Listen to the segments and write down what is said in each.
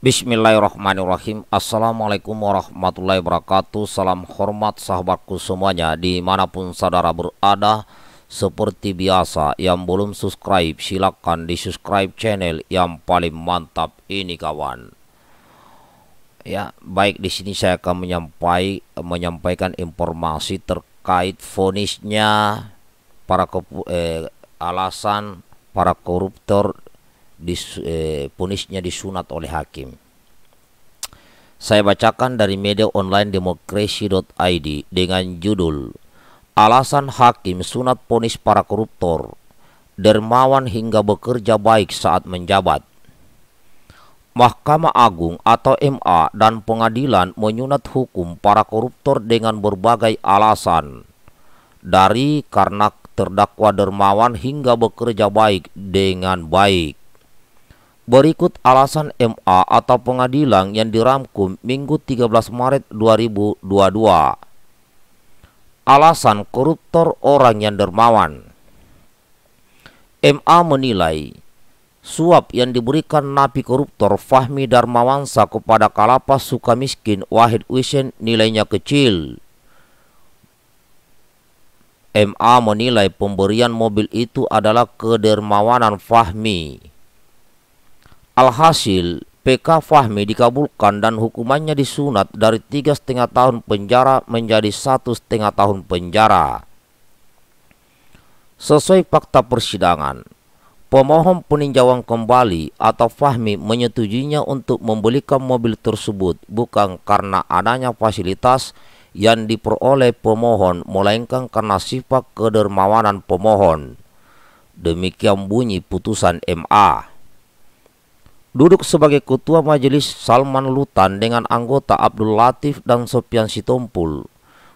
Bismillahirrahmanirrahim Assalamualaikum warahmatullahi wabarakatuh Salam hormat sahabatku semuanya Dimanapun saudara berada Seperti biasa Yang belum subscribe silakan di subscribe channel Yang paling mantap ini kawan Ya baik di sini saya akan menyampai, menyampaikan informasi terkait fonisnya para kepu, eh, alasan para koruptor dis, eh, ponisnya disunat oleh hakim. Saya bacakan dari media online demokrasi.id dengan judul Alasan Hakim Sunat Ponis Para Koruptor Dermawan hingga bekerja baik saat menjabat Mahkamah Agung atau MA dan pengadilan menyunat hukum para koruptor dengan berbagai alasan dari karena terdakwa dermawan hingga bekerja baik dengan baik Berikut alasan MA atau pengadilan yang dirangkum Minggu 13 Maret 2022. Alasan koruptor orang yang dermawan. MA menilai suap yang diberikan napi koruptor Fahmi Darmawansa kepada Kalapas Sukamiskin Wahid Wisen nilainya kecil. MA menilai pemberian mobil itu adalah kedermawanan Fahmi. Alhasil, PK Fahmi dikabulkan dan hukumannya disunat dari tiga setengah tahun penjara menjadi satu setengah tahun penjara. Sesuai fakta persidangan, pemohon peninjauan kembali atau Fahmi menyetujuinya untuk membelikan mobil tersebut bukan karena adanya fasilitas yang diperoleh pemohon melainkan karena sifat kedermawanan pemohon. Demikian bunyi putusan MA duduk sebagai ketua majelis Salman Lutan dengan anggota Abdul Latif dan Sopian Sitompul.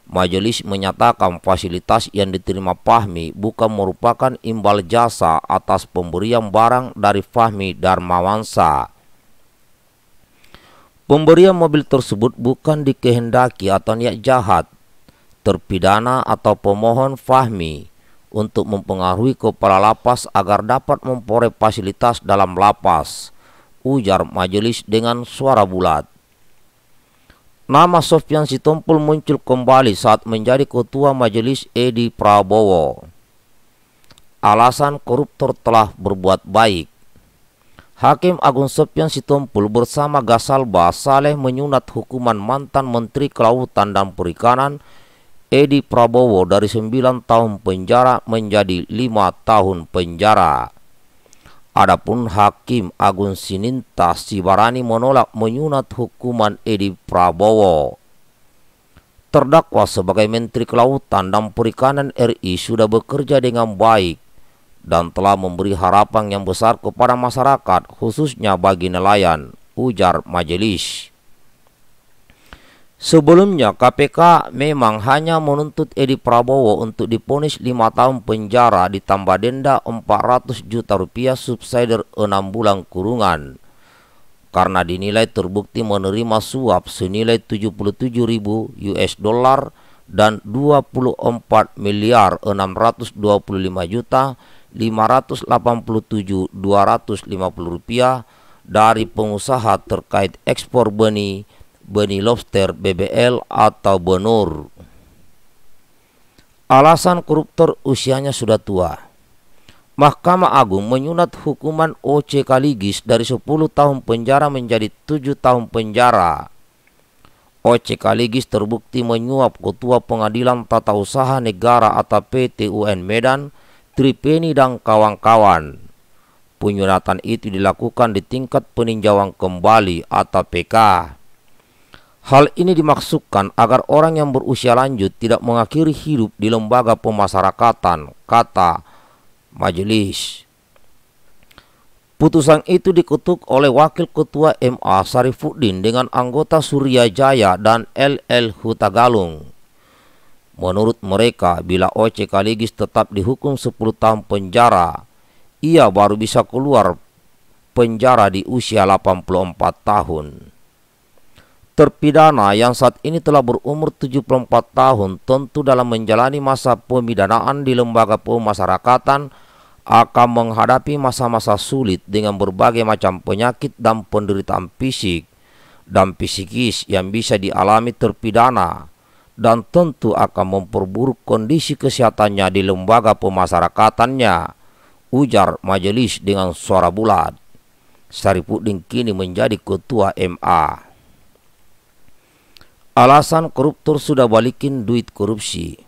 Majelis menyatakan fasilitas yang diterima Fahmi bukan merupakan imbal jasa atas pemberian barang dari Fahmi Darmawansa. Pemberian mobil tersebut bukan dikehendaki atau niat jahat, terpidana atau pemohon Fahmi untuk mempengaruhi kepala lapas agar dapat memperoleh fasilitas dalam lapas ujar majelis dengan suara bulat. Nama Sofyan Sitompul muncul kembali saat menjadi ketua majelis Edi Prabowo. Alasan koruptor telah berbuat baik. Hakim Agung Sofyan Sitompul bersama Gasalba Saleh menyunat hukuman mantan Menteri Kelautan dan Perikanan Edi Prabowo dari 9 tahun penjara menjadi 5 tahun penjara. Adapun Hakim Agung Sininta Sibarani menolak menyunat hukuman Edi Prabowo. Terdakwa sebagai Menteri Kelautan dan Perikanan RI sudah bekerja dengan baik dan telah memberi harapan yang besar kepada masyarakat khususnya bagi nelayan, ujar majelis. Sebelumnya KPK memang hanya menuntut Edi Prabowo untuk diponis 5 tahun penjara ditambah denda 400 juta rupiah subsider 6 bulan kurungan karena dinilai terbukti menerima suap senilai 77 ribu US dollar dan 24 miliar 625 juta 587 250 rupiah dari pengusaha terkait ekspor benih benih lobster, BBL atau Benur. Alasan koruptor usianya sudah tua. Mahkamah Agung menyunat hukuman OC Kaligis dari 10 tahun penjara menjadi 7 tahun penjara. OC Kaligis terbukti menyuap Ketua Pengadilan Tata Usaha Negara atau PT Medan, Tripeni dan kawan-kawan. Penyunatan itu dilakukan di tingkat peninjauan kembali atau PK. Hal ini dimaksudkan agar orang yang berusia lanjut tidak mengakhiri hidup di lembaga pemasyarakatan, kata majelis. Putusan itu dikutuk oleh Wakil Ketua MA Sarifuddin dengan anggota Surya Jaya dan LL Hutagalung. Menurut mereka, bila OC Kaligis tetap dihukum 10 tahun penjara, ia baru bisa keluar penjara di usia 84 tahun. Terpidana yang saat ini telah berumur 74 tahun tentu dalam menjalani masa pemidanaan di lembaga pemasyarakatan akan menghadapi masa-masa sulit dengan berbagai macam penyakit dan penderitaan fisik dan psikis yang bisa dialami terpidana dan tentu akan memperburuk kondisi kesehatannya di lembaga pemasyarakatannya," ujar majelis dengan suara bulat Saripudin kini menjadi ketua MA Alasan koruptor sudah balikin duit korupsi.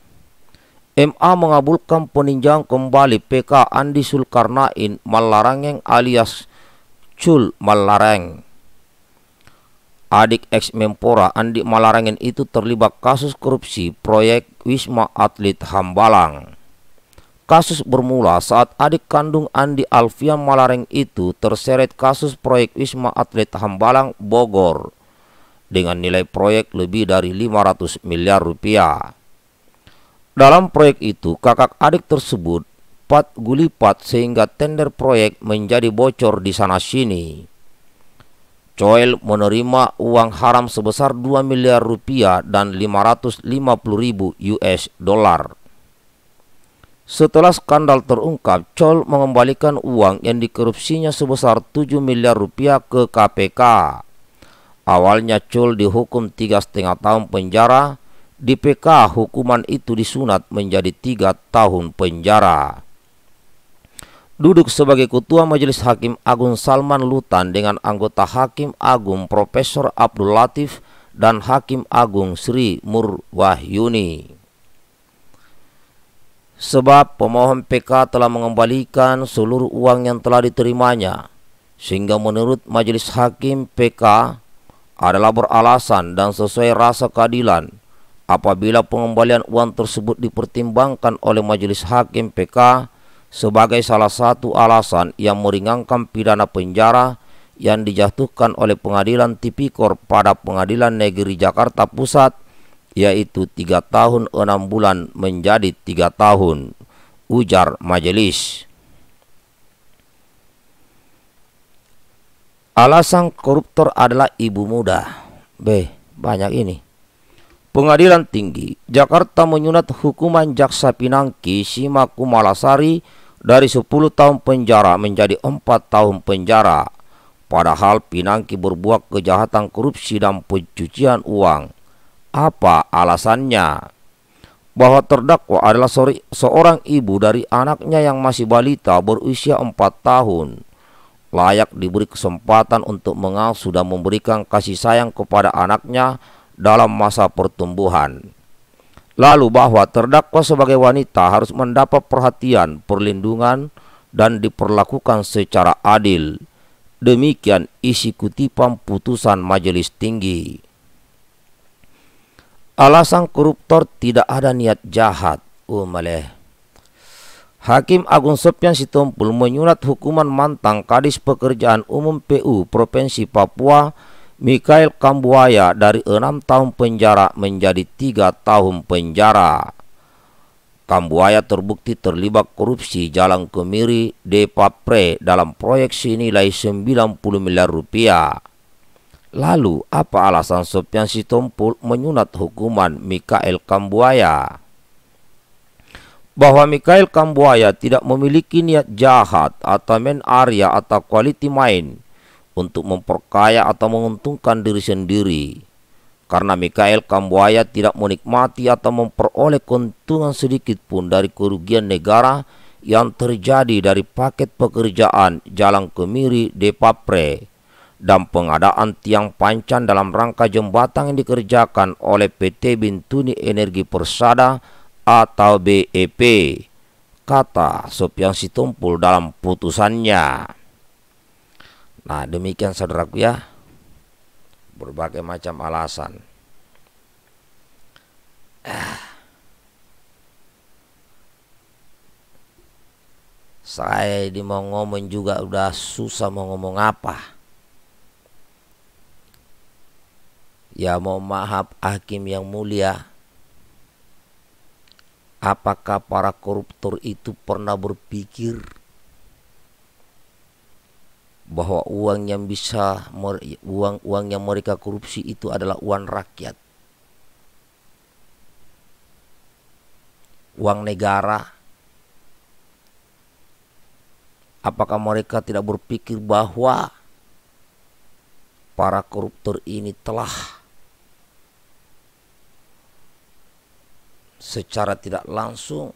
MA mengabulkan peninjauan kembali PK Andi Sulkarnain Malarangeng alias Cul Malareng. Adik ex Mempora Andi Malarangeng itu terlibat kasus korupsi proyek Wisma Atlet Hambalang. Kasus bermula saat adik kandung Andi Alfian Malareng itu terseret kasus proyek Wisma Atlet Hambalang Bogor dengan nilai proyek lebih dari 500 miliar rupiah. Dalam proyek itu, kakak adik tersebut pat gulipat sehingga tender proyek menjadi bocor di sana-sini. Coel menerima uang haram sebesar 2 miliar rupiah dan 550 ribu US dollar. Setelah skandal terungkap, Chol mengembalikan uang yang dikorupsinya sebesar 7 miliar rupiah ke KPK. Awalnya Chul dihukum tiga setengah tahun penjara, di PK hukuman itu disunat menjadi tiga tahun penjara. Duduk sebagai ketua Majelis Hakim Agung Salman Lutan dengan anggota Hakim Agung Profesor Abdul Latif dan Hakim Agung Sri Mur Wahyuni. Sebab pemohon PK telah mengembalikan seluruh uang yang telah diterimanya, sehingga menurut Majelis Hakim PK adalah beralasan dan sesuai rasa keadilan apabila pengembalian uang tersebut dipertimbangkan oleh majelis hakim PK sebagai salah satu alasan yang meringankan pidana penjara yang dijatuhkan oleh pengadilan tipikor pada pengadilan negeri Jakarta Pusat yaitu tiga tahun enam bulan menjadi tiga tahun ujar majelis Alasan koruptor adalah ibu muda. B. Banyak ini. Pengadilan Tinggi Jakarta menyunat hukuman jaksa Pinangki Sima Kumalasari dari 10 tahun penjara menjadi 4 tahun penjara. Padahal Pinangki berbuat kejahatan korupsi dan pencucian uang. Apa alasannya? Bahwa terdakwa adalah seorang ibu dari anaknya yang masih balita berusia 4 tahun layak diberi kesempatan untuk mengasuh sudah memberikan kasih sayang kepada anaknya dalam masa pertumbuhan. Lalu bahwa terdakwa sebagai wanita harus mendapat perhatian, perlindungan, dan diperlakukan secara adil. Demikian isi kutipan putusan majelis tinggi. Alasan koruptor tidak ada niat jahat, umaleh. Hakim Agung Sopyan Sitompul menyurat hukuman mantang Kadis Pekerjaan Umum PU Provinsi Papua Mikael Kambuaya dari enam tahun penjara menjadi tiga tahun penjara. Kambuaya terbukti terlibat korupsi Jalan Kemiri Depapre dalam proyek senilai 90 miliar rupiah. Lalu, apa alasan Sopian Sitompul menyunat hukuman Mikael Kambuaya? bahwa Mikael Kambuaya tidak memiliki niat jahat atau main area atau quality main untuk memperkaya atau menguntungkan diri sendiri. Karena Mikael Kambuaya tidak menikmati atau memperoleh keuntungan sedikit pun dari kerugian negara yang terjadi dari paket pekerjaan Jalan Kemiri Depapre dan pengadaan tiang pancan dalam rangka jembatan yang dikerjakan oleh PT Bintuni Energi Persada atau BEP, kata Sofyan Situmpul dalam putusannya. Nah demikian saudaraku ya, berbagai macam alasan. Saya di mau ngomong juga udah susah mau ngomong apa. Ya mau maaf hakim yang mulia Apakah para koruptor itu pernah berpikir bahwa uang yang bisa uang uang yang mereka korupsi itu adalah uang rakyat? Uang negara. Apakah mereka tidak berpikir bahwa para koruptor ini telah secara tidak langsung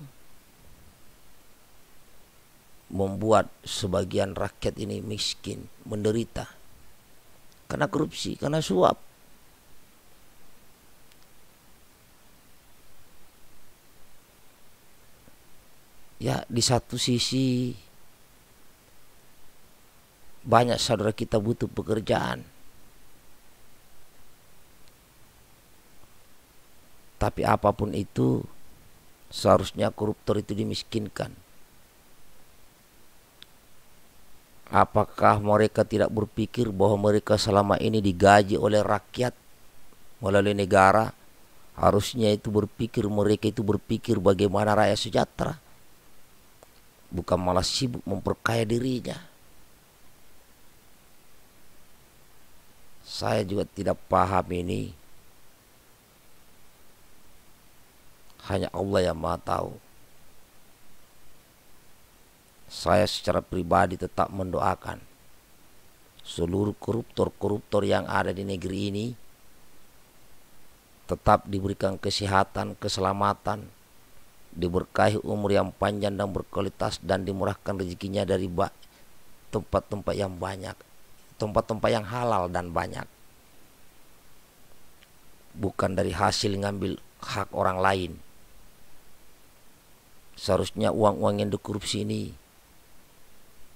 membuat sebagian rakyat ini miskin, menderita karena korupsi, karena suap. Ya, di satu sisi banyak saudara kita butuh pekerjaan Tapi apapun itu seharusnya koruptor itu dimiskinkan. Apakah mereka tidak berpikir bahwa mereka selama ini digaji oleh rakyat melalui negara? Harusnya itu berpikir mereka itu berpikir bagaimana rakyat sejahtera. Bukan malah sibuk memperkaya dirinya. Saya juga tidak paham ini Hanya Allah yang Maha Tahu. Saya secara pribadi tetap mendoakan seluruh koruptor-koruptor yang ada di negeri ini tetap diberikan kesehatan, keselamatan, diberkahi umur yang panjang dan berkualitas dan dimurahkan rezekinya dari tempat-tempat yang banyak, tempat-tempat yang halal dan banyak. Bukan dari hasil ngambil hak orang lain seharusnya uang-uang yang dikorupsi ini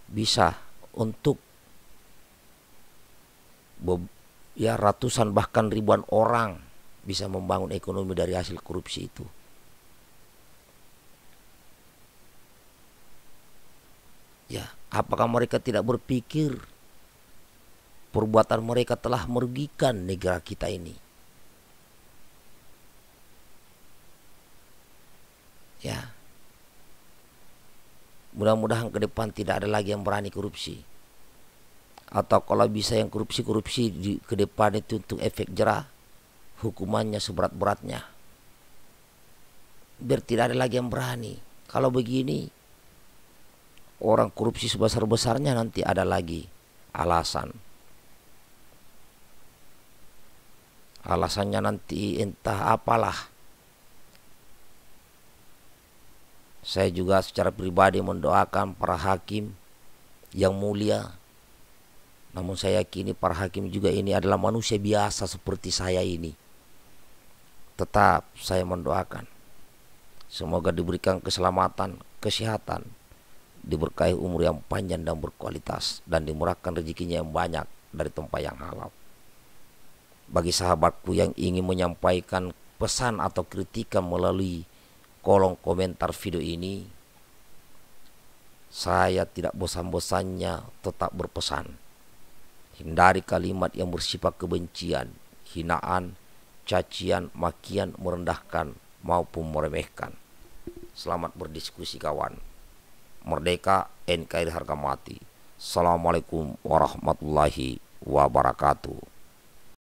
bisa untuk ya ratusan bahkan ribuan orang bisa membangun ekonomi dari hasil korupsi itu. Ya, apakah mereka tidak berpikir perbuatan mereka telah merugikan negara kita ini? Ya. Mudah-mudahan ke depan tidak ada lagi yang berani korupsi. Atau kalau bisa yang korupsi-korupsi di ke depan itu untuk efek jerah, hukumannya seberat-beratnya. Biar tidak ada lagi yang berani. Kalau begini, orang korupsi sebesar-besarnya nanti ada lagi alasan. Alasannya nanti entah apalah Saya juga secara pribadi mendoakan para hakim yang mulia. Namun saya yakini para hakim juga ini adalah manusia biasa seperti saya ini. Tetap saya mendoakan. Semoga diberikan keselamatan, kesehatan, diberkahi umur yang panjang dan berkualitas, dan dimurahkan rezekinya yang banyak dari tempat yang halal. Bagi sahabatku yang ingin menyampaikan pesan atau kritikan melalui kolom komentar video ini saya tidak bosan-bosannya tetap berpesan. Hindari kalimat yang bersifat kebencian, hinaan, cacian, makian, merendahkan, maupun meremehkan. Selamat berdiskusi kawan. Merdeka NKRI harga mati. Assalamualaikum warahmatullahi wabarakatuh.